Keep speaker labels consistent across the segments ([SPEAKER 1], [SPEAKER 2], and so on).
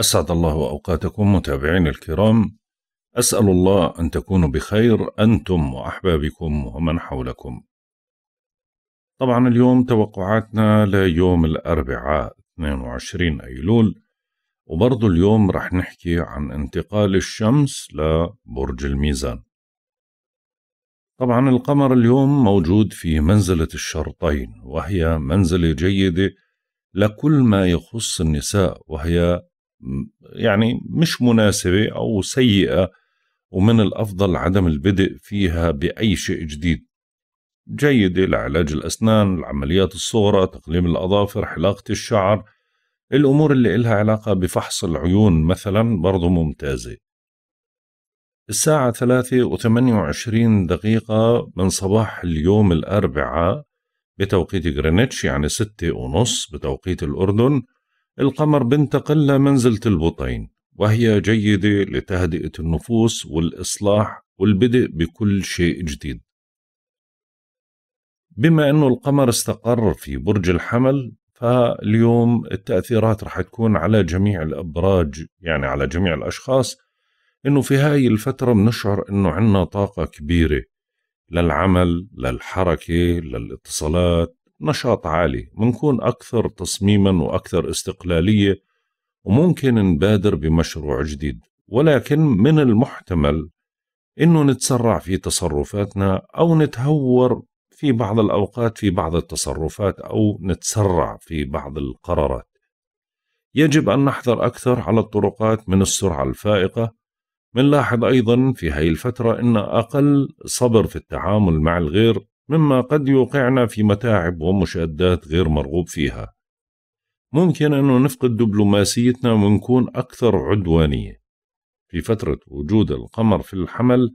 [SPEAKER 1] أسعد الله أوقاتكم متابعين الكرام أسأل الله أن تكونوا بخير أنتم وأحبابكم ومن حولكم طبعا اليوم توقعاتنا ليوم الأربعاء 22 أيلول وبرضو اليوم رح نحكي عن انتقال الشمس لبرج الميزان طبعا القمر اليوم موجود في منزلة الشرطين وهي منزلة جيدة لكل ما يخص النساء وهي يعني مش مناسبة أو سيئة ومن الأفضل عدم البدء فيها بأي شيء جديد جيدة لعلاج الأسنان العمليات الصغرى تقليم الأظافر حلاقة الشعر الأمور اللي إلها علاقة بفحص العيون مثلا برضو ممتازة الساعة ثلاثة وثمانية وعشرين دقيقة من صباح اليوم الأربعاء بتوقيت غرينتش يعني ستة ونص بتوقيت الأردن القمر بنتقل لمنزلة البطين وهي جيدة لتهدئة النفوس والإصلاح والبدء بكل شيء جديد بما أنه القمر استقر في برج الحمل فاليوم التأثيرات رح تكون على جميع الأبراج يعني على جميع الأشخاص أنه في هاي الفترة بنشعر أنه عنا طاقة كبيرة للعمل للحركة للاتصالات نشاط عالي بنكون أكثر تصميما وأكثر استقلالية وممكن نبادر بمشروع جديد ولكن من المحتمل أنه نتسرع في تصرفاتنا أو نتهور في بعض الأوقات في بعض التصرفات أو نتسرع في بعض القرارات يجب أن نحذر أكثر على الطرقات من السرعة الفائقة منلاحظ أيضا في هاي الفترة أن أقل صبر في التعامل مع الغير مما قد يوقعنا في متاعب ومشادات غير مرغوب فيها ممكن أن نفقد دبلوماسيتنا ونكون أكثر عدوانية في فترة وجود القمر في الحمل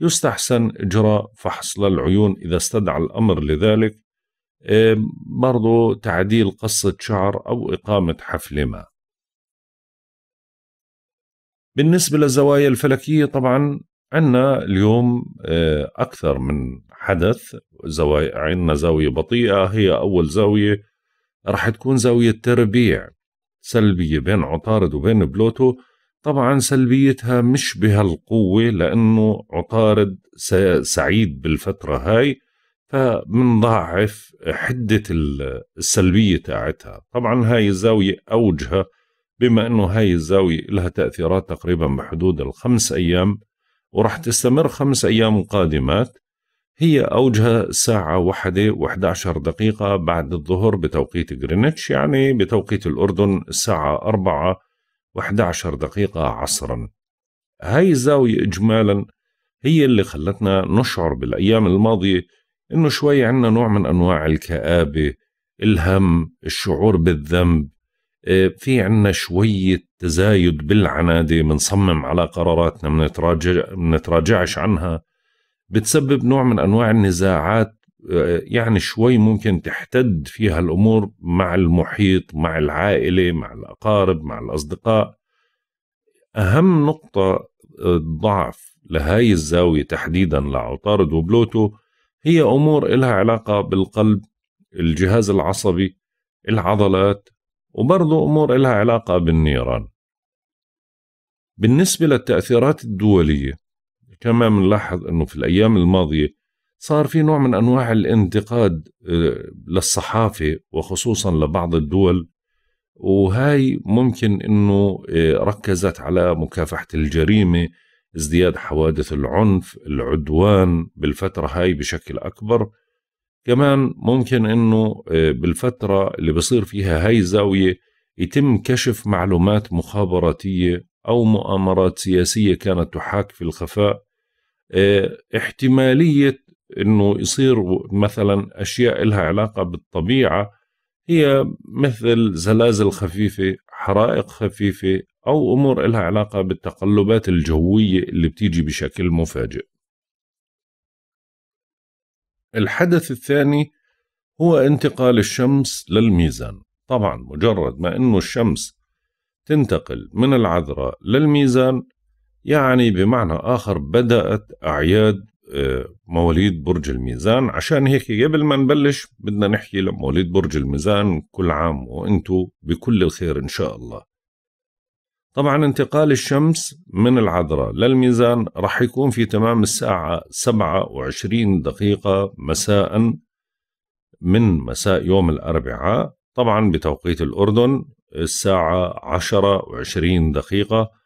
[SPEAKER 1] يستحسن إجراء فحص للعيون إذا استدعى الأمر لذلك إيه، برضو تعديل قصة شعر أو إقامة حفلة ما بالنسبة للزوايا الفلكية طبعا عنا اليوم إيه، أكثر من حدث زوايا عندنا زاوية بطيئة هي أول زاوية راح تكون زاوية تربيع سلبية بين عطارد وبين بلوتو طبعا سلبيتها مش بهالقوة لأنه عطارد سعيد بالفترة هاي فمنضاعف حدة السلبية تاعتها طبعا هاي الزاوية أوجها بما أنه هاي الزاوية لها تأثيرات تقريبا بحدود الخمس أيام ورح تستمر خمس أيام قادمات هي أوجها الساعة واحدة و11 دقيقة بعد الظهر بتوقيت غرينتش يعني بتوقيت الأردن الساعة أربعة و11 دقيقة عصرا هاي الزاوية إجمالا هي اللي خلتنا نشعر بالأيام الماضية إنه شوي عنا نوع من أنواع الكآبة الهم الشعور بالذنب آه، في عنا شوية تزايد بالعنادة بنصمم على قراراتنا منتراجع منتراجعش عنها بتسبب نوع من انواع النزاعات آه، يعني شوي ممكن تحتد فيها الامور مع المحيط مع العائله مع الاقارب مع الاصدقاء اهم نقطه آه، ضعف لهاي الزاويه تحديدا لعطارد وبلوتو هي امور لها علاقه بالقلب الجهاز العصبي العضلات وبرضه امور لها علاقه بالنيران بالنسبه للتاثيرات الدوليه كمان بنلاحظ انه في الايام الماضيه صار في نوع من انواع الانتقاد آه، للصحافه وخصوصا لبعض الدول وهاي ممكن انه آه، ركزت على مكافحه الجريمه ازدياد حوادث العنف العدوان بالفتره هاي بشكل اكبر كمان ممكن انه آه، بالفتره اللي بصير فيها هاي الزاويه يتم كشف معلومات مخابراتيه او مؤامرات سياسيه كانت تحاك في الخفاء آه، احتمالية انه يصير مثلا اشياء لها علاقة بالطبيعة هي مثل زلازل خفيفة حرائق خفيفة او امور لها علاقة بالتقلبات الجوية اللي بتيجي بشكل مفاجئ الحدث الثاني هو انتقال الشمس للميزان طبعا مجرد ما انه الشمس تنتقل من العذراء للميزان يعني بمعنى آخر بدأت أعياد آه، مواليد برج الميزان عشان هيك قبل ما نبلش بدنا نحكي لمواليد برج الميزان كل عام وانتو بكل الخير إن شاء الله طبعا انتقال الشمس من العذراء للميزان رح يكون في تمام الساعة 27 دقيقة مساء من مساء يوم الأربعاء طبعا بتوقيت الأردن الساعة 10 و20 دقيقة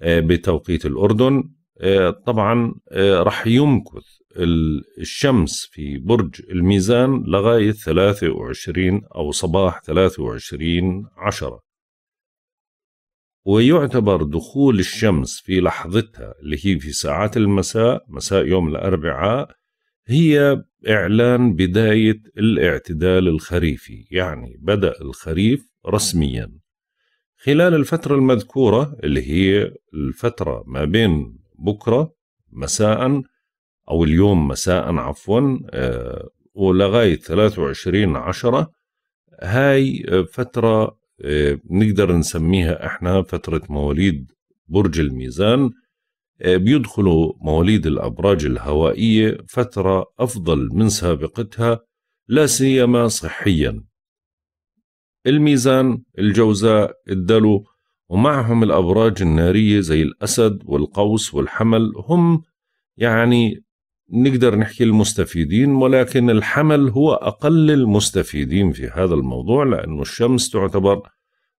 [SPEAKER 1] آه، بتوقيت الأردن آه، طبعا آه، رح يمكث الشمس في برج الميزان لغاية 23 أو صباح 23 عشرة ويعتبر دخول الشمس في لحظتها اللي هي في ساعات المساء مساء يوم الأربعاء هي إعلان بداية الاعتدال الخريفي يعني بدأ الخريف رسميا خلال الفترة المذكورة اللي هي الفترة ما بين بكرة مساء أو اليوم مساء عفوا آه، ولغاية 23 عشرة هاي فترة آه، نقدر نسميها احنا فترة مواليد برج الميزان آه، بيدخلوا مواليد الأبراج الهوائية فترة أفضل من سابقتها لا سيما صحيا الميزان الجوزاء الدلو ومعهم الأبراج النارية زي الأسد والقوس والحمل هم يعني نقدر نحكي المستفيدين ولكن الحمل هو أقل المستفيدين في هذا الموضوع لأنه الشمس تعتبر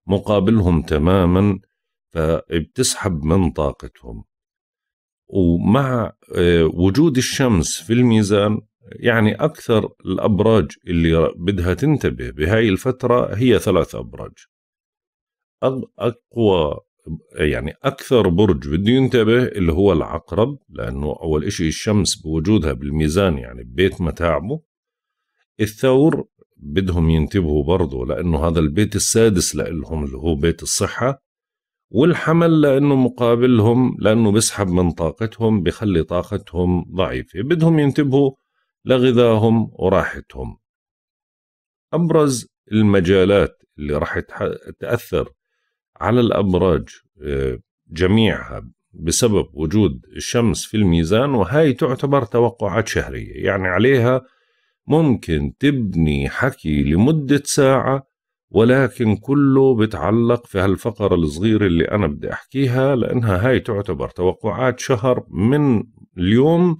[SPEAKER 1] مقابلهم تماما فبتسحب من طاقتهم ومع آه، وجود الشمس في الميزان يعني أكثر الأبراج اللي بدها تنتبه بهاي الفترة هي ثلاث أبراج أقوى يعني أكثر برج بده ينتبه اللي هو العقرب لأنه أول إشي الشمس بوجودها بالميزان يعني ببيت متاعبه الثور بدهم ينتبهوا برضه لأنه هذا البيت السادس لإلهم اللي هو بيت الصحة والحمل لأنه مقابلهم لأنه بسحب من طاقتهم بخلي طاقتهم ضعيفة بدهم ينتبهوا لغذاهم وراحتهم أبرز المجالات اللي راح تأثر على الأبراج آه، جميعها بسبب وجود الشمس في الميزان وهي تعتبر توقعات شهرية يعني عليها ممكن تبني حكي لمدة ساعة ولكن كله بتعلق في هالفقرة الصغيرة اللي أنا بدي أحكيها لأنها هاي تعتبر توقعات شهر من اليوم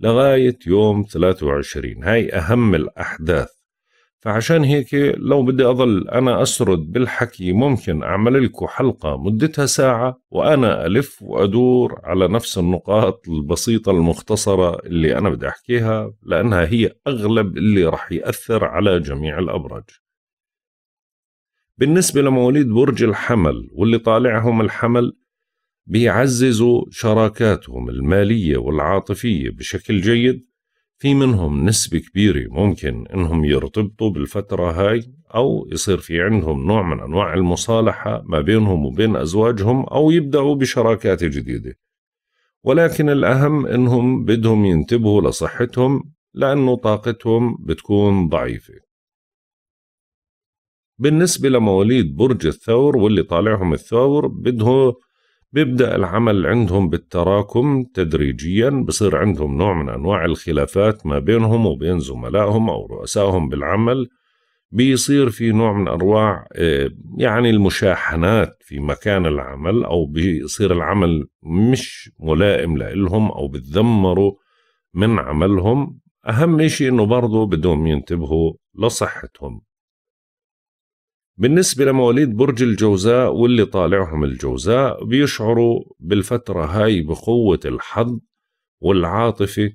[SPEAKER 1] لغاية يوم 23 هاي أهم الأحداث فعشان هيك لو بدي أظل أنا أسرد بالحكي ممكن أعمل لكم حلقة مدتها ساعة وأنا ألف وأدور على نفس النقاط البسيطة المختصرة اللي أنا بدي أحكيها لأنها هي أغلب اللي رح يأثر على جميع الأبراج بالنسبة لمواليد برج الحمل واللي طالعهم الحمل بيعززوا شراكاتهم المالية والعاطفية بشكل جيد في منهم نسبة كبيرة ممكن انهم يرتبطوا بالفترة هاي او يصير في عندهم نوع من انواع المصالحة ما بينهم وبين ازواجهم او يبدأوا بشراكات جديدة ولكن الاهم انهم بدهم ينتبهوا لصحتهم لانه طاقتهم بتكون ضعيفة بالنسبة لمواليد برج الثور واللي طالعهم الثور بدهم بيبدأ العمل عندهم بالتراكم تدريجيا بصير عندهم نوع من أنواع الخلافات ما بينهم وبين زملائهم أو رؤسائهم بالعمل بيصير في نوع من أنواع آه، يعني المشاحنات في مكان العمل أو بيصير العمل مش ملائم لإلهم أو بتذمروا من عملهم أهم شيء إنه برضه بدهم ينتبهوا لصحتهم بالنسبة لمواليد برج الجوزاء واللي طالعهم الجوزاء بيشعروا بالفترة هاي بقوة الحظ والعاطفة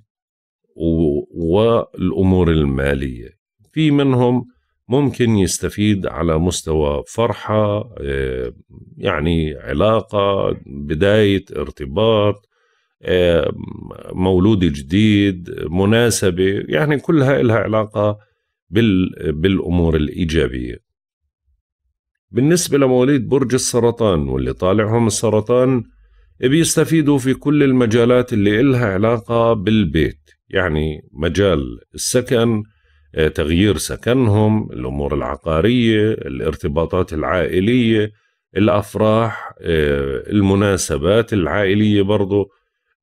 [SPEAKER 1] والأمور المالية في منهم ممكن يستفيد على مستوى فرحة آه، يعني علاقة بداية ارتباط آه، مولود جديد مناسبة يعني كلها لها علاقة بالأمور الإيجابية بالنسبة لمواليد برج السرطان واللي طالعهم السرطان بيستفيدوا في كل المجالات اللي إلها علاقة بالبيت يعني مجال السكن آه، تغيير سكنهم الأمور العقارية الارتباطات العائلية الأفراح آه، المناسبات العائلية برضو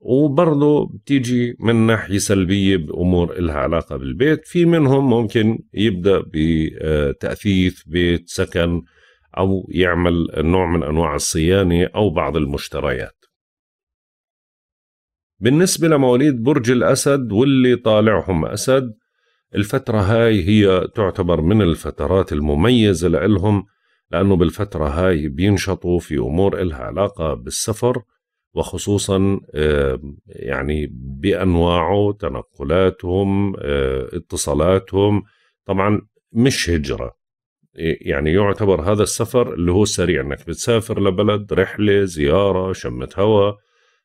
[SPEAKER 1] وبرضه بتيجي من ناحية سلبية بأمور إلها علاقة بالبيت في منهم ممكن يبدأ بتأثيث بيت سكن أو يعمل نوع من أنواع الصيانة أو بعض المشتريات بالنسبة لمواليد برج الأسد واللي طالعهم أسد الفترة هاي هي تعتبر من الفترات المميزة لإلهم لأنه بالفترة هاي بينشطوا في أمور إلها علاقة بالسفر وخصوصا يعني بأنواعه تنقلاتهم آه، اتصالاتهم طبعا مش هجرة يعني يعتبر هذا السفر اللي هو سريع انك بتسافر لبلد رحله زياره شمه هواء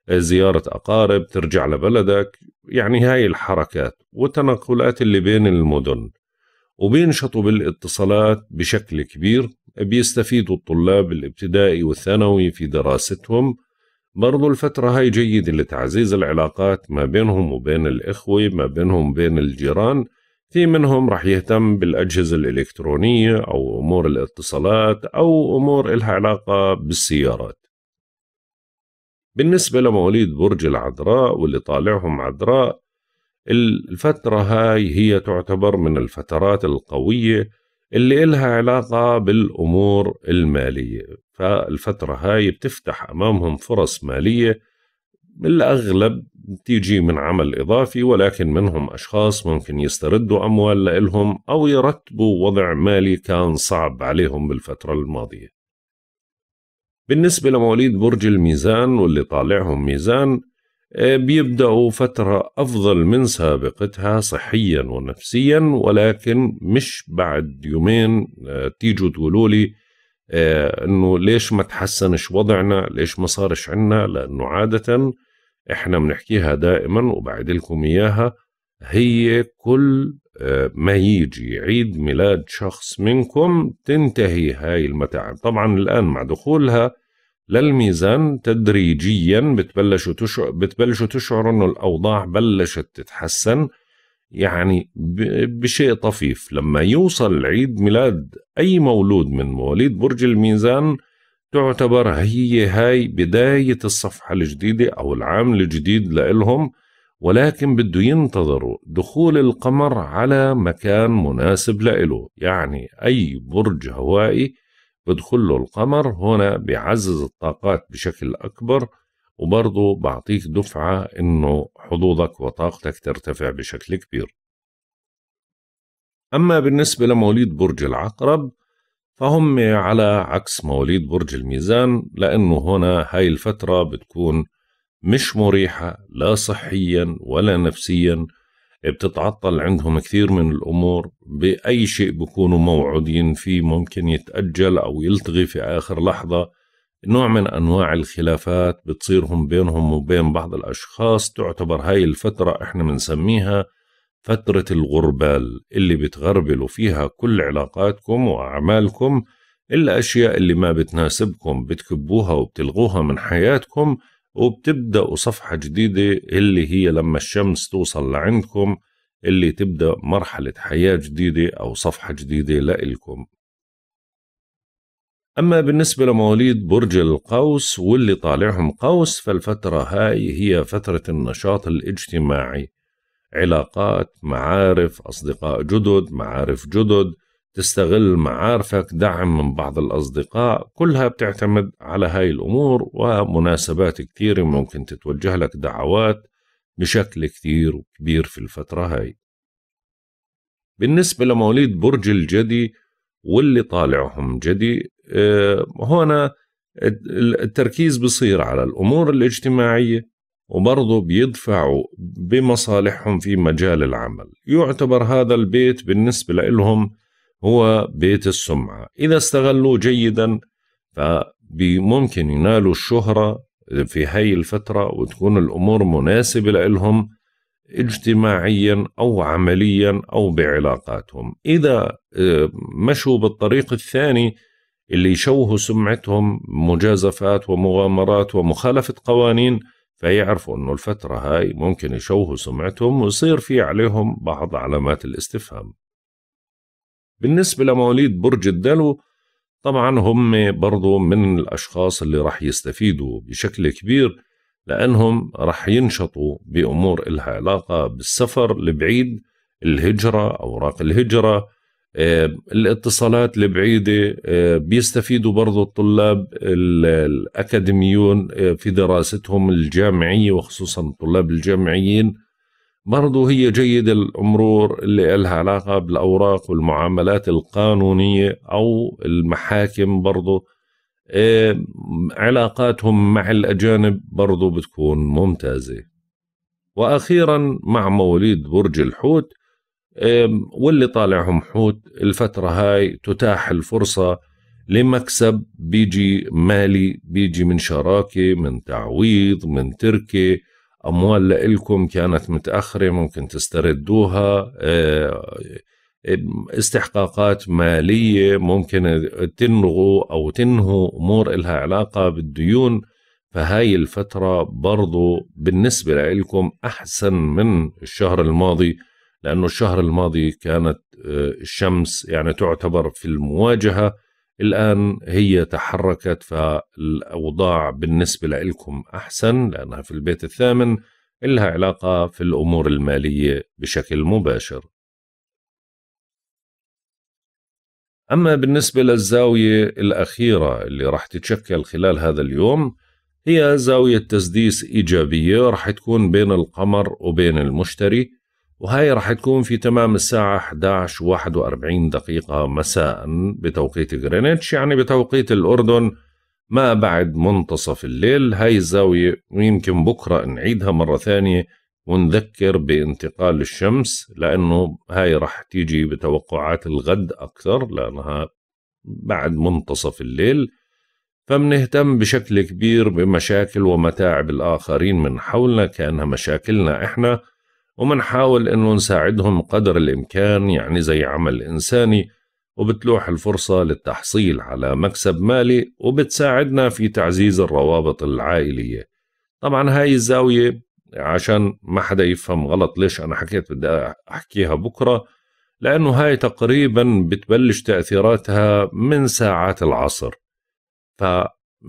[SPEAKER 1] زياره اقارب ترجع لبلدك يعني هاي الحركات والتنقلات اللي بين المدن وبينشطوا بالاتصالات بشكل كبير بيستفيدوا الطلاب الابتدائي والثانوي في دراستهم برضو الفترة هاي جيدة لتعزيز العلاقات ما بينهم وبين الإخوة ما بينهم وبين الجيران في منهم راح يهتم بالأجهزة الإلكترونية أو أمور الاتصالات أو أمور إلها علاقة بالسيارات بالنسبة لمواليد برج العذراء واللي طالعهم عذراء الفترة هاي هي تعتبر من الفترات القوية اللي إلها علاقة بالأمور المالية فالفترة هاي بتفتح أمامهم فرص مالية بالأغلب تيجي من عمل إضافي ولكن منهم أشخاص ممكن يستردوا أموال لإلهم أو يرتبوا وضع مالي كان صعب عليهم بالفترة الماضية بالنسبة لمواليد برج الميزان واللي طالعهم ميزان آه، بيبدأوا فترة أفضل من سابقتها صحيا ونفسيا ولكن مش بعد يومين آه، تيجوا تقولوا لي آه، انه ليش ما تحسنش وضعنا ليش ما صارش عنا لانه عاده احنا بنحكيها دائما وبعد لكم اياها هي كل آه، ما يجي عيد ميلاد شخص منكم تنتهي هاي المتاعب طبعا الآن مع دخولها للميزان تدريجيا بتبلشوا تشعر بتبلشوا تشعروا انه الاوضاع بلشت تتحسن يعني بشيء طفيف لما يوصل عيد ميلاد أي مولود من مواليد برج الميزان تعتبر هي هاي بداية الصفحة الجديدة أو العام الجديد لإلهم ولكن بده ينتظروا دخول القمر على مكان مناسب لإله يعني أي برج هوائي بدخل له القمر هنا بيعزز الطاقات بشكل أكبر وبرضه بعطيك دفعة إنه حظوظك وطاقتك ترتفع بشكل كبير أما بالنسبة لمواليد برج العقرب فهم على عكس مواليد برج الميزان لأنه هنا هاي الفترة بتكون مش مريحة لا صحيا ولا نفسيا بتتعطل عندهم كثير من الأمور بأي شيء بكونوا موعودين فيه ممكن يتأجل أو يلتغي في آخر لحظة نوع من أنواع الخلافات بتصيرهم بينهم وبين بعض الأشخاص تعتبر هاي الفترة إحنا بنسميها فترة الغربال اللي بتغربلوا فيها كل علاقاتكم وأعمالكم الأشياء اللي ما بتناسبكم بتكبوها وبتلغوها من حياتكم وبتبدأوا صفحة جديدة اللي هي لما الشمس توصل لعندكم اللي تبدأ مرحلة حياة جديدة أو صفحة جديدة لإلكم أما بالنسبة لمواليد برج القوس واللي طالعهم قوس فالفترة هاي هي فترة النشاط الاجتماعي علاقات معارف أصدقاء جدد معارف جدد تستغل معارفك دعم من بعض الأصدقاء كلها بتعتمد على هاي الأمور ومناسبات كتيرة ممكن تتوجه لك دعوات بشكل كتير كبير في الفترة هاي بالنسبة لمواليد برج الجدي واللي طالعهم جدي هنا آه، التركيز بصير على الأمور الاجتماعية وبرضه بيدفعوا بمصالحهم في مجال العمل يعتبر هذا البيت بالنسبة لهم هو بيت السمعة إذا استغلوه جيدا فممكن ينالوا الشهرة في هاي الفترة وتكون الأمور مناسبة لهم اجتماعيا أو عمليا أو بعلاقاتهم إذا آه، مشوا بالطريق الثاني اللي يشوهوا سمعتهم مجازفات ومغامرات ومخالفة قوانين فيعرفوا أنه الفترة هاي ممكن يشوهوا سمعتهم ويصير في عليهم بعض علامات الاستفهام بالنسبة لمواليد برج الدلو طبعا هم برضو من الأشخاص اللي رح يستفيدوا بشكل كبير لأنهم رح ينشطوا بأمور إلها علاقة بالسفر البعيد الهجرة أوراق الهجرة آه، الاتصالات البعيدة آه، بيستفيدوا برضو الطلاب الأكاديميون آه، في دراستهم الجامعية وخصوصا الطلاب الجامعيين برضو هي جيدة الأمور اللي لها علاقة بالأوراق والمعاملات القانونية أو المحاكم برضو علاقاتهم مع الأجانب برضو بتكون ممتازة وأخيرا مع مواليد برج الحوت واللي طالعهم حوت الفترة هاي تتاح الفرصة لمكسب بيجي مالي بيجي من شراكة من تعويض من تركة أموال لإلكم كانت متأخرة ممكن تستردوها أه، أه، استحقاقات مالية ممكن تنغوا أو تنهوا أمور إلها علاقة بالديون فهاي الفترة برضو بالنسبة لإلكم أحسن من الشهر الماضي لأنه الشهر الماضي كانت آه، الشمس يعني تعتبر في المواجهة الآن هي تحركت فالأوضاع بالنسبة لكم أحسن لأنها في البيت الثامن إلها علاقة في الأمور المالية بشكل مباشر أما بالنسبة للزاوية الأخيرة اللي راح تتشكل خلال هذا اليوم هي زاوية تسديس إيجابية راح تكون بين القمر وبين المشتري وهي رح تكون في تمام الساعة 11 41 دقيقة مساء بتوقيت غرينتش يعني بتوقيت الأردن ما بعد منتصف الليل هاي الزاوية ويمكن بكرة نعيدها مرة ثانية ونذكر بانتقال الشمس لأنه هاي رح تيجي بتوقعات الغد أكثر لأنها بعد منتصف الليل فمنهتم بشكل كبير بمشاكل ومتاعب الآخرين من حولنا كأنها مشاكلنا إحنا ومنحاول انه نساعدهم قدر الامكان يعني زي عمل انساني وبتلوح الفرصة للتحصيل على مكسب مالي وبتساعدنا في تعزيز الروابط العائلية طبعا هاي الزاوية عشان ما حدا يفهم غلط ليش أنا حكيت بدي أحكيها بكرة لأنه هاي تقريبا بتبلش تأثيراتها من ساعات العصر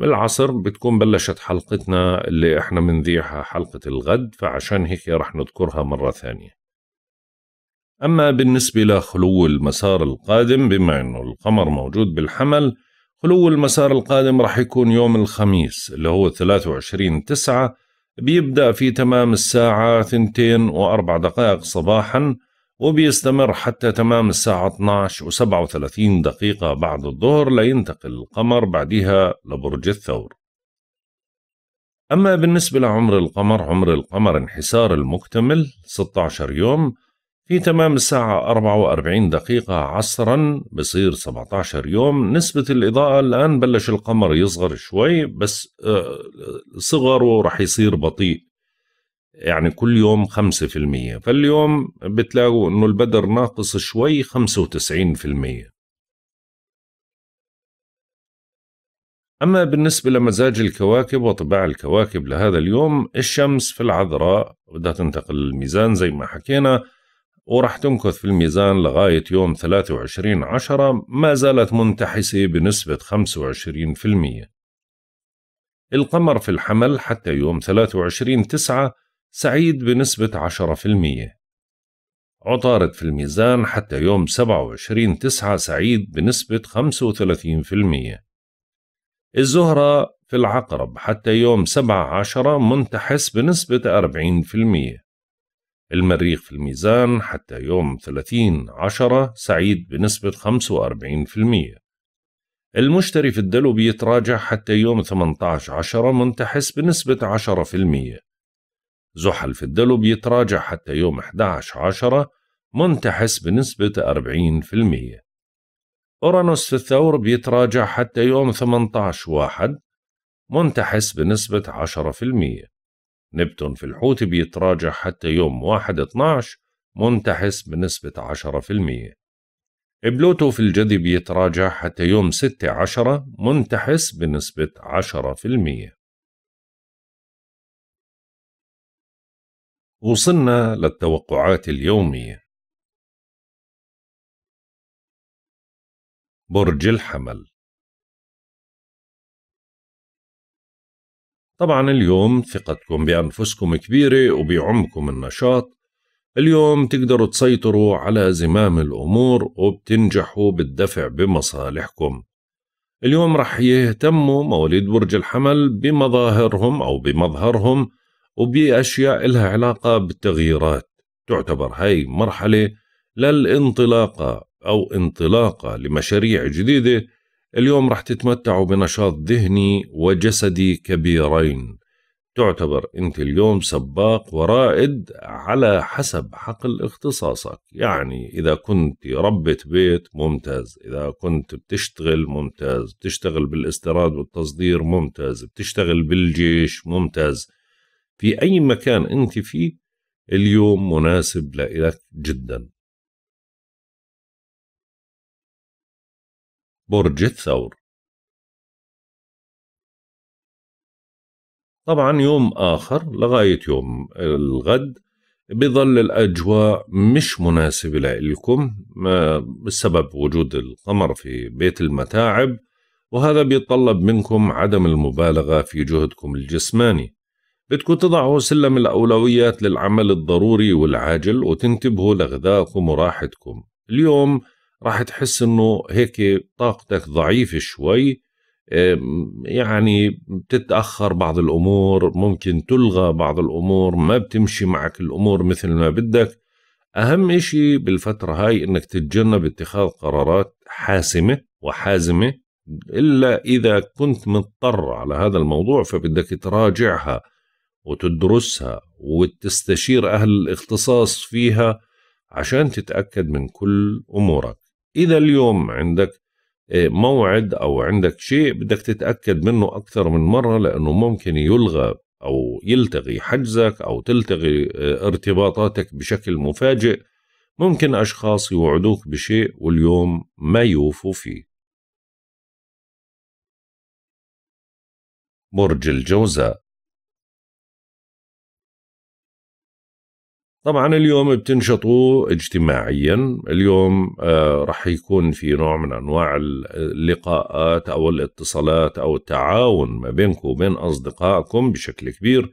[SPEAKER 1] العصر بتكون بلشت حلقتنا اللي احنا بنذيعها حلقة الغد فعشان هيك رح نذكرها مرة ثانية أما بالنسبة لخلو المسار القادم بما أنه القمر موجود بالحمل خلو المسار القادم رح يكون يوم الخميس اللي هو 23 تسعة بيبدأ في تمام الساعة 2 و4 دقائق صباحاً وبيستمر حتى تمام الساعة 12 و37 دقيقة بعد الظهر لينتقل القمر بعدها لبرج الثور أما بالنسبة لعمر القمر عمر القمر انحسار المكتمل 16 يوم في تمام الساعة 44 دقيقة عصرا بصير 17 يوم نسبة الإضاءة الآن بلش القمر يصغر شوي بس آه، صغره رح يصير بطيء يعني كل يوم 5% فاليوم بتلاقوا انه البدر ناقص شوي 95% أما بالنسبة لمزاج الكواكب وطباع الكواكب لهذا اليوم الشمس في العذراء بدها تنتقل للميزان زي ما حكينا وراح تمكث في الميزان لغاية يوم 23 عشرة ما زالت منتحسة بنسبة 25% القمر في الحمل حتى يوم 23 تسعة سعيد بنسبة 10% عطارد في الميزان حتى يوم 27 تسعة سعيد بنسبة 35% الزهرة في العقرب حتى يوم 7 10 منتحس بنسبة 40% المريخ في الميزان حتى يوم 30 10 سعيد بنسبة 45% المشتري في الدلو بيتراجع حتى يوم 18 عشرة منتحس بنسبة 10% زحل في الدلو بيتراجع حتى يوم 11 عشرة منتحس بنسبة 40% أورانوس في الثور بيتراجع حتى يوم 18 واحد منتحس بنسبة 10% نبتون في الحوت بيتراجع حتى يوم 1 12 منتحس بنسبة 10%
[SPEAKER 2] بلوتو في الجدي بيتراجع حتى يوم 6 10 منتحس بنسبة 10%
[SPEAKER 3] وصلنا للتوقعات اليومية برج الحمل طبعا اليوم ثقتكم بأنفسكم كبيرة وبعمكم
[SPEAKER 1] النشاط اليوم تقدروا تسيطروا على زمام الأمور وبتنجحوا بالدفع بمصالحكم اليوم رح يهتموا مواليد برج الحمل بمظاهرهم أو بمظهرهم وبأشياء لها علاقة بالتغييرات تعتبر هاي مرحلة للانطلاقة أو انطلاقة لمشاريع جديدة اليوم رح تتمتعوا بنشاط ذهني وجسدي كبيرين تعتبر أنت اليوم سباق ورائد على حسب حقل اختصاصك يعني إذا كنت ربة بيت ممتاز إذا كنت بتشتغل ممتاز بتشتغل بالاستيراد والتصدير ممتاز بتشتغل بالجيش ممتاز في أي مكان أنت فيه
[SPEAKER 3] اليوم مناسب لإلك جدا برج الثور طبعا يوم آخر لغاية يوم الغد
[SPEAKER 1] بظل الأجواء مش مناسبة لإلكم بسبب وجود القمر في بيت المتاعب وهذا بيتطلب منكم عدم المبالغة في جهدكم الجسماني بدكم تضعوا سلم الأولويات للعمل الضروري والعاجل وتنتبهوا لغذائكم وراحتكم اليوم راح تحس انه هيك طاقتك ضعيفة شوي يعني بتتأخر بعض الأمور ممكن تلغى بعض الأمور ما بتمشي معك الأمور مثل ما بدك أهم إشي بالفترة هاي إنك تتجنب اتخاذ قرارات حاسمة وحازمة إلا إذا كنت مضطر على هذا الموضوع فبدك تراجعها وتدرسها وتستشير أهل الاختصاص فيها عشان تتأكد من كل أمورك إذا اليوم عندك آه، موعد أو عندك شيء بدك تتأكد منه أكثر من مرة لأنه ممكن يلغى أو يلتغي حجزك أو تلتغي
[SPEAKER 2] آه، ارتباطاتك بشكل مفاجئ ممكن أشخاص يوعدوك بشيء واليوم ما يوفوا فيه برج الجوزاء طبعا اليوم بتنشطوا اجتماعيا اليوم آه، رح
[SPEAKER 1] يكون في نوع من انواع اللقاءات او الاتصالات او التعاون ما بينكم وبين اصدقائكم بشكل كبير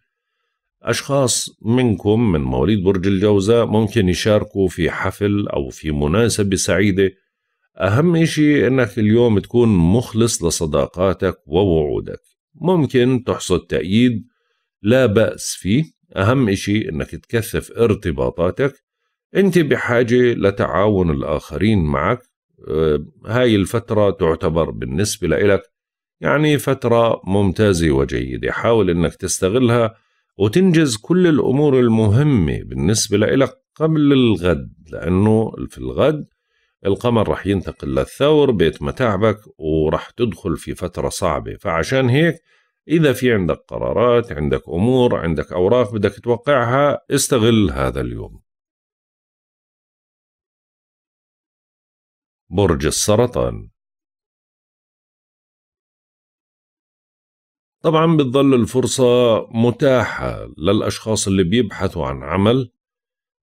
[SPEAKER 1] اشخاص منكم من مواليد برج الجوزاء ممكن يشاركوا في حفل او في مناسبه سعيده اهم اشي انك اليوم تكون مخلص لصداقاتك ووعودك ممكن تحصد تأييد لا بأس فيه أهم إشي إنك تكثف ارتباطاتك أنت بحاجة لتعاون الآخرين معك آه، هاي الفترة تعتبر بالنسبة لإلك يعني فترة ممتازة وجيدة حاول إنك تستغلها وتنجز كل الأمور المهمة بالنسبة لإلك قبل الغد لأنه في الغد القمر رح ينتقل للثور بيت متاعبك ورح تدخل في فترة صعبة فعشان هيك
[SPEAKER 2] إذا في عندك قرارات عندك أمور عندك أوراق بدك توقعها استغل هذا اليوم برج السرطان طبعا بتظل الفرصة متاحة للأشخاص اللي بيبحثوا عن
[SPEAKER 1] عمل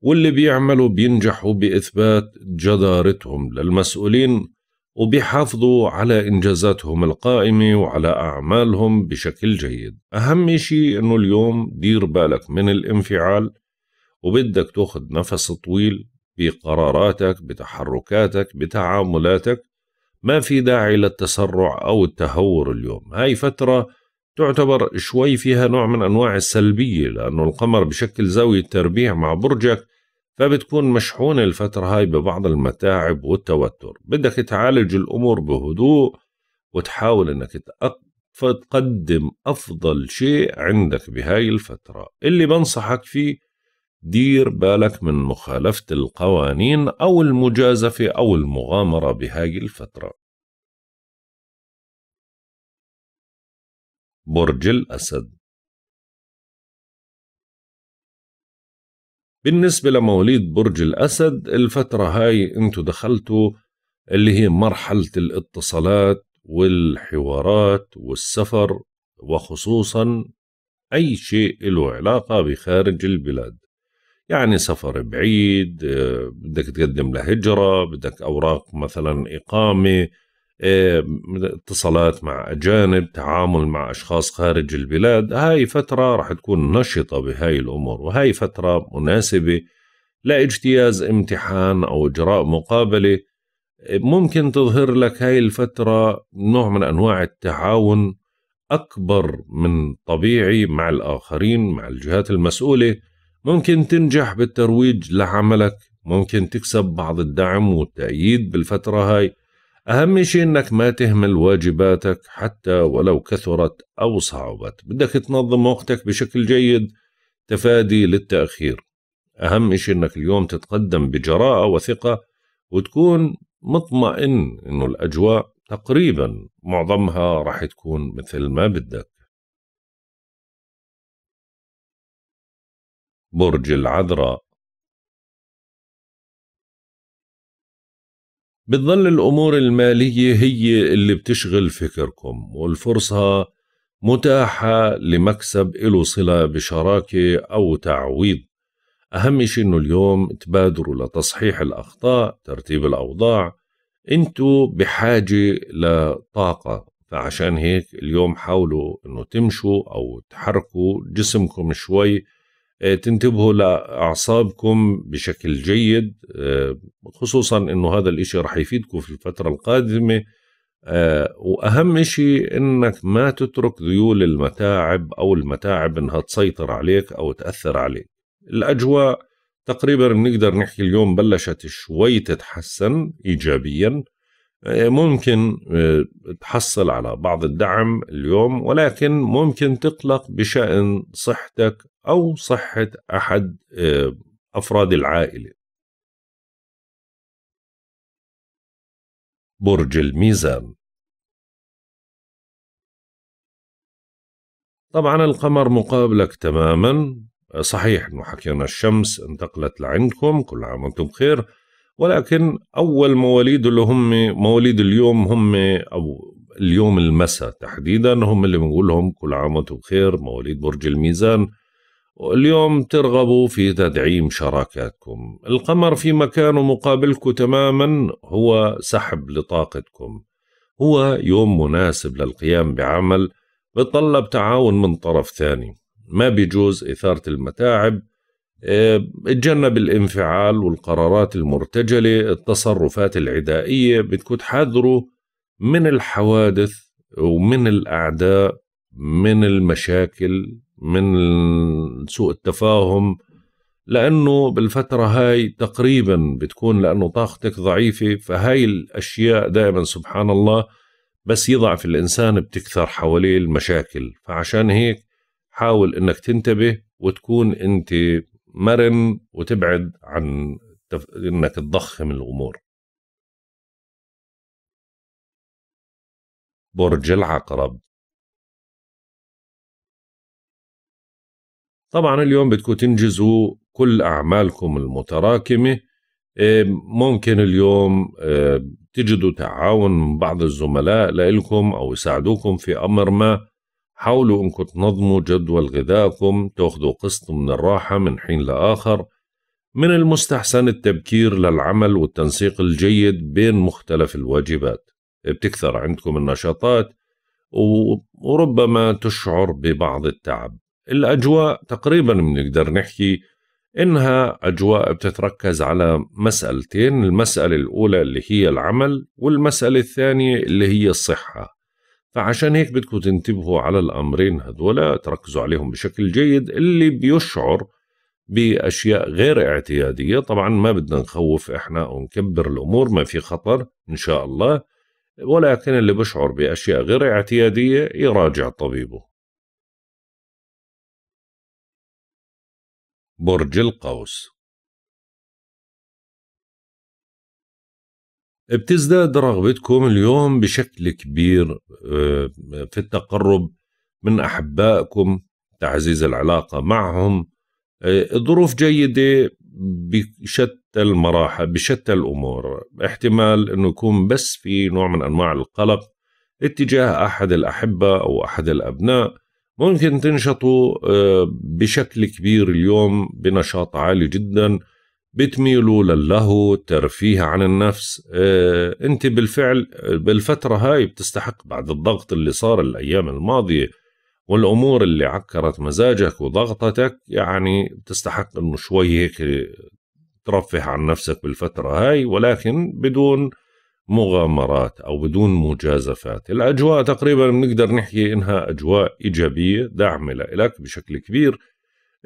[SPEAKER 1] واللي بيعملوا بينجحوا بإثبات جدارتهم للمسؤولين وبيحافظوا على إنجازاتهم القائمة وعلى أعمالهم بشكل جيد أهم شيء أنه اليوم دير بالك من الانفعال وبدك تاخذ نفس طويل بقراراتك بتحركاتك بتعاملاتك ما في داعي للتسرع أو التهور اليوم هاي فترة تعتبر شوي فيها نوع من أنواع السلبية لأنه القمر بشكل زاوية تربيع مع برجك فبتكون مشحونة الفترة هاي ببعض المتاعب والتوتر بدك تعالج الأمور بهدوء وتحاول أنك تقدم أفضل شيء عندك بهاي الفترة اللي بنصحك فيه
[SPEAKER 2] دير بالك من مخالفة القوانين أو المجازفة أو المغامرة بهاي الفترة برج الأسد بالنسبة لمواليد برج الأسد الفترة هاي انتوا دخلتوا
[SPEAKER 1] اللي هي مرحلة الاتصالات والحوارات والسفر وخصوصا أي شيء له علاقة بخارج البلاد يعني سفر بعيد آه، بدك تقدم لهجرة بدك أوراق مثلا إقامة إيه، اتصالات مع أجانب تعامل مع أشخاص خارج البلاد هاي فترة رح تكون نشطة بهاي الأمور وهاي فترة مناسبة لاجتياز امتحان أو إجراء مقابلة ممكن تظهر لك هاي الفترة نوع من أنواع التعاون أكبر من طبيعي مع الآخرين مع الجهات المسؤولة ممكن تنجح بالترويج لعملك ممكن تكسب بعض الدعم والتأييد بالفترة هاي أهم شيء إنك ما تهمل واجباتك حتى ولو كثرت أو صعبت بدك تنظم وقتك بشكل جيد تفادي للتأخير أهم شيء إنك اليوم تتقدم بجراءة وثقة وتكون
[SPEAKER 2] مطمئن إنه الأجواء تقريبا معظمها راح تكون مثل ما بدك برج العذراء بتظل الأمور المالية هي اللي بتشغل فكركم والفرصة
[SPEAKER 1] متاحة لمكسب إله صلة بشراكة أو تعويض أهم شيء إنه اليوم تبادروا لتصحيح الأخطاء ترتيب الأوضاع أنتوا بحاجة لطاقة فعشان هيك اليوم حاولوا إنه تمشوا أو تحركوا جسمكم شوي آه، تنتبهوا لأعصابكم بشكل جيد آه، خصوصا أنه هذا الإشي رح يفيدكم في الفترة القادمة آه، وأهم إشي أنك ما تترك ذيول المتاعب أو المتاعب أنها تسيطر عليك أو تأثر عليك الأجواء تقريبا بنقدر نحكي اليوم بلشت شوي تتحسن إيجابياً آه، ممكن آه، تحصل على بعض الدعم اليوم ولكن
[SPEAKER 2] ممكن تقلق بشأن صحتك أو صحة أحد آه، أفراد العائلة برج الميزان طبعا القمر مقابلك تماما صحيح انه حكينا
[SPEAKER 1] الشمس انتقلت لعندكم كل عام وانتم بخير ولكن اول مواليد اللي هم مواليد اليوم هم او اليوم المساء تحديدا هم اللي بنقول لهم كل عام وانتم بخير مواليد برج الميزان اليوم ترغبوا في تدعيم شراكاتكم القمر في مكانه مقابلكم تماما هو سحب لطاقتكم هو يوم مناسب للقيام بعمل بتطلب تعاون من طرف ثاني ما بيجوز إثارة المتاعب اتجنب آه، الانفعال والقرارات المرتجلة التصرفات العدائية بدكم تحذروا من الحوادث ومن الأعداء من المشاكل من سوء التفاهم لأنه بالفترة هاي تقريبا بتكون لأنه طاقتك ضعيفة فهاي الأشياء دائما سبحان الله بس يضعف الإنسان بتكثر حواليه المشاكل فعشان هيك حاول انك تنتبه وتكون انت مرن
[SPEAKER 3] وتبعد عن انك تضخم الامور برج العقرب طبعا اليوم بدكم تنجزوا
[SPEAKER 1] كل اعمالكم المتراكمه آه، ممكن اليوم آه، تجدوا تعاون من بعض الزملاء لكم أو يساعدوكم في أمر ما حاولوا انكم تنظموا جدول غذائكم تاخذوا قسط من الراحة من حين لآخر من المستحسن التبكير للعمل والتنسيق الجيد بين مختلف الواجبات بتكثر عندكم النشاطات وربما تشعر ببعض التعب الأجواء تقريبا بنقدر نحكي إنها أجواء بتتركز على مسألتين المسألة الأولى اللي هي العمل والمسألة الثانية اللي هي الصحة فعشان هيك بدكم تنتبهوا على الأمرين هذولا تركزوا عليهم بشكل جيد اللي بيشعر بأشياء غير اعتيادية طبعا ما بدنا نخوف إحنا ونكبر الأمور ما في خطر
[SPEAKER 2] إن شاء الله ولكن اللي بشعر بأشياء غير اعتيادية يراجع طبيبه برج
[SPEAKER 3] القوس
[SPEAKER 2] بتزداد رغبتكم اليوم بشكل كبير آه، في التقرب
[SPEAKER 1] من أحبائكم تعزيز العلاقة معهم آه، ظروف جيدة بشتى المراحل بشتى الأمور احتمال أنه يكون بس في نوع من أنواع القلق اتجاه أحد الأحبة أو أحد الأبناء ممكن تنشطوا آه، بشكل كبير اليوم بنشاط عالي جدا بتميلوا للهو ترفيه عن النفس اه انت بالفعل بالفترة هاي بتستحق بعد الضغط اللي صار الأيام الماضية والأمور اللي عكرت مزاجك وضغطتك يعني بتستحق انه شوي هيك ترفه عن نفسك بالفترة هاي ولكن بدون مغامرات أو بدون مجازفات الأجواء تقريبا بنقدر نحكي إنها أجواء إيجابية داعمة لك بشكل كبير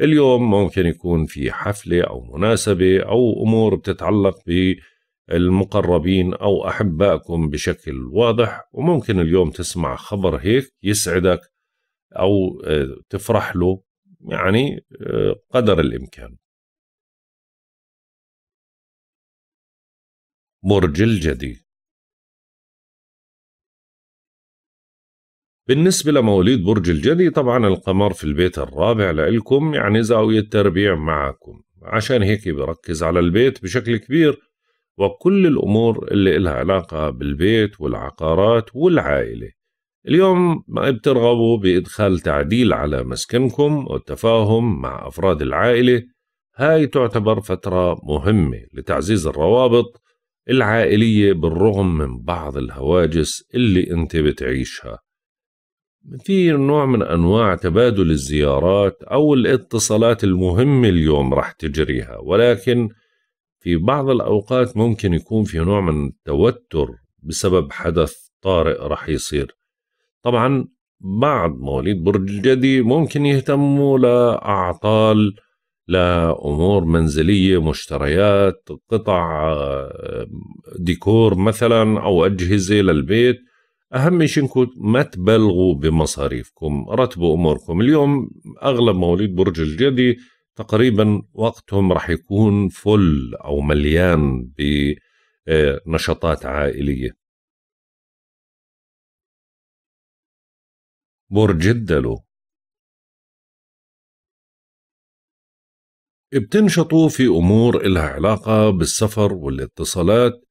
[SPEAKER 1] اليوم ممكن يكون في حفلة أو مناسبة أو أمور بتتعلق بالمقربين أو أحبائكم بشكل واضح وممكن اليوم تسمع خبر هيك يسعدك
[SPEAKER 2] أو آه، تفرح له يعني آه، قدر الإمكان برج الجدي بالنسبة لمواليد برج الجدي طبعا القمر في البيت الرابع لإلكم يعني زاوية تربيع معكم
[SPEAKER 1] عشان هيك بركز على البيت بشكل كبير وكل الأمور اللي إلها علاقة بالبيت والعقارات والعائلة اليوم ما بترغبوا بإدخال تعديل على مسكنكم والتفاهم مع أفراد العائلة هاي تعتبر فترة مهمة لتعزيز الروابط العائلية بالرغم من بعض الهواجس اللي انت بتعيشها في نوع من أنواع تبادل الزيارات أو الاتصالات المهمة اليوم راح تجريها ولكن في بعض الأوقات ممكن يكون في نوع من التوتر بسبب حدث طارئ راح يصير طبعا بعض مواليد برج الجدي ممكن يهتموا لأعطال لأمور منزلية مشتريات قطع آه، ديكور مثلا أو أجهزة للبيت أهم شيء إنكم ما تبلغوا بمصاريفكم رتبوا أموركم اليوم أغلب مواليد برج الجدي تقريبا وقتهم
[SPEAKER 2] راح يكون فل أو مليان بنشاطات عائلية برج الدلو بتنشطوا في أمور إلها علاقة بالسفر والاتصالات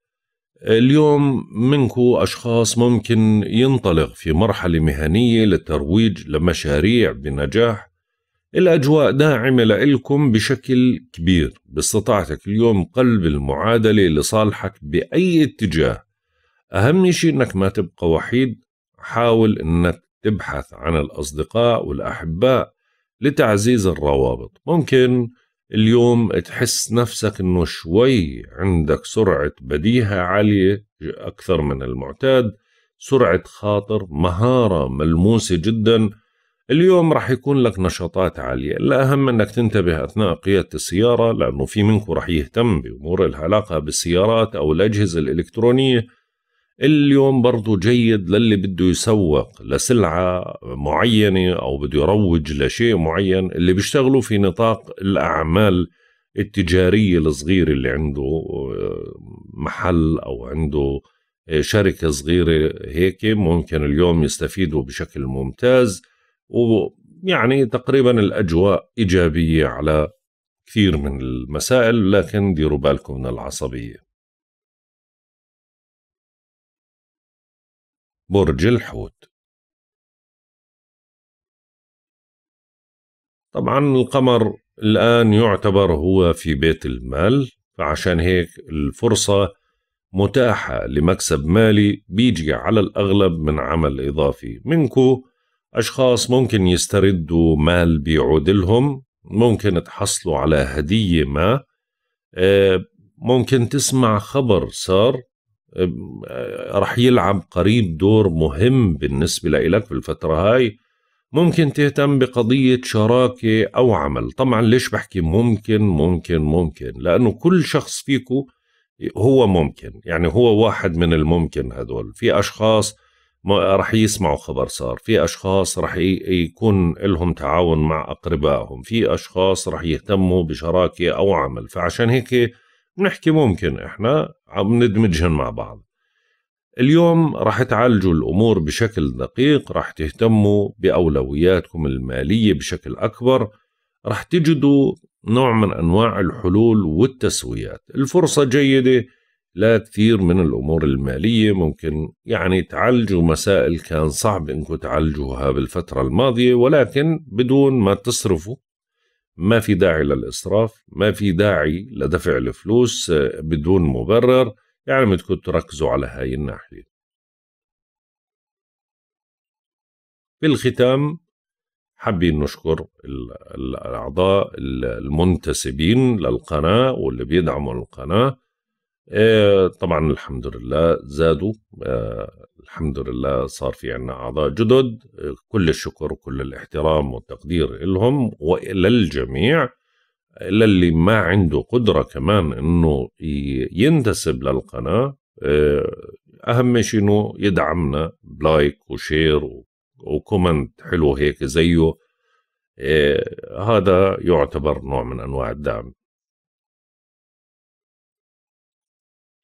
[SPEAKER 2] اليوم
[SPEAKER 1] منكو أشخاص ممكن ينطلق في مرحلة مهنية للترويج لمشاريع بنجاح الأجواء داعمة لإلكم بشكل كبير باستطاعتك اليوم قلب المعادلة لصالحك بأي اتجاه أهم شيء أنك ما تبقى وحيد حاول أنك تبحث عن الأصدقاء والأحباء لتعزيز الروابط ممكن اليوم تحس نفسك انه شوي عندك سرعة بديهة عالية أكثر من المعتاد سرعة خاطر مهارة ملموسة جدا اليوم رح يكون لك نشاطات عالية الأهم أنك تنتبه أثناء قيادة السيارة لأنه في منكم رح يهتم بأمور العلاقة بالسيارات أو الأجهزة الإلكترونية اليوم برضو جيد للي بده يسوق لسلعة معينة أو بده يروج لشيء معين اللي بيشتغلوا في نطاق الأعمال التجارية الصغيرة اللي عنده آه، محل أو عنده آه، شركة صغيرة هيك ممكن اليوم يستفيدوا بشكل ممتاز ويعني تقريبا الأجواء إيجابية على كثير من
[SPEAKER 3] المسائل لكن ديروا بالكم من العصبية برج الحوت طبعا القمر الآن يعتبر هو
[SPEAKER 1] في بيت المال فعشان هيك الفرصة متاحة لمكسب مالي بيجي على الأغلب من عمل إضافي منكو أشخاص ممكن يستردوا مال بيعود لهم ممكن تحصلوا على هدية ما آه، ممكن تسمع خبر صار رح يلعب قريب دور مهم بالنسبة لإلك الفترة هاي ممكن تهتم بقضية شراكة أو عمل طبعا ليش بحكي ممكن ممكن ممكن لأنه كل شخص فيكو هو ممكن يعني هو واحد من الممكن هذول في أشخاص رح يسمعوا خبر صار في أشخاص رح يكون لهم تعاون مع أقربائهم في أشخاص رح يهتموا بشراكة أو عمل فعشان هيك بنحكي ممكن احنا عم ندمجهن مع بعض اليوم راح تعالجوا الامور بشكل دقيق راح تهتموا باولوياتكم الماليه بشكل اكبر راح تجدوا نوع من انواع الحلول والتسويات الفرصه جيده لكثير من الامور الماليه ممكن يعني تعالجوا مسائل كان صعب انكم تعالجوها بالفتره الماضيه ولكن بدون ما تصرفوا ما في داعي للإسراف ما في داعي لدفع الفلوس آه، بدون مبرر يعني بدكم تركزوا على هاي
[SPEAKER 2] الناحية في الختام حابين نشكر الأعضاء المنتسبين
[SPEAKER 1] للقناة واللي بيدعموا القناة آه، طبعا الحمد لله زادوا آه، الحمد لله صار في عنا أعضاء جدد آه، كل الشكر وكل الاحترام والتقدير لهم وللجميع للي ما عنده قدرة كمان إنه ينتسب للقناة أهم شيء إنه يدعمنا بلايك وشير وكومنت حلو هيك
[SPEAKER 2] زيه هذا يعتبر نوع من أنواع الدعم